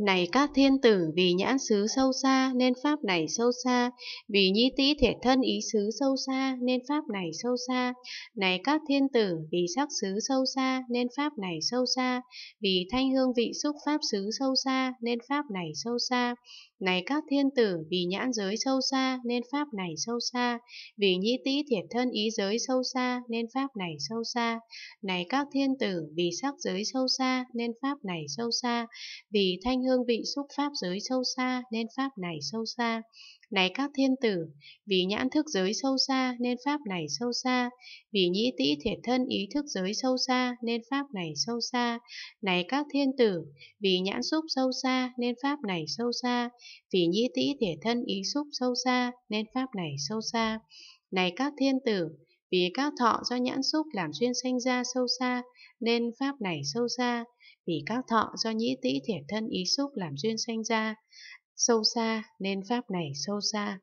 Này các thiên tử, vì nhãn xứ sâu xa nên pháp này sâu xa, vì nhi tĩ thể thân ý xứ sâu xa nên pháp này sâu xa. Này các thiên tử, vì sắc xứ sâu xa nên pháp này sâu xa, vì thanh hương vị xúc pháp xứ sâu xa nên pháp này sâu xa. Này các thiên tử, vì nhãn giới sâu xa nên pháp này sâu xa, vì nhi tĩ thể thân ý giới sâu xa nên pháp này sâu xa. Này các thiên tử, vì sắc giới sâu xa nên pháp này sâu xa, vì thanh hương vị xúc pháp giới sâu xa nên pháp này sâu xa. Này các thiên tử, vì nhãn thức giới sâu xa nên pháp này sâu xa, vì nhĩ tĩ thiệt thân ý thức giới sâu xa nên pháp này sâu xa. Này các thiên tử, vì nhãn xúc sâu xa nên pháp này sâu xa, vì nhĩ tĩ thiệt thân ý xúc sâu xa nên pháp này sâu xa. Này các thiên tử, vì các thọ do nhãn xúc làm duyên sanh ra sâu xa, nên pháp này sâu xa. Vì các thọ do nhĩ tĩ thiệt thân ý xúc làm duyên sanh ra sâu xa, nên pháp này sâu xa.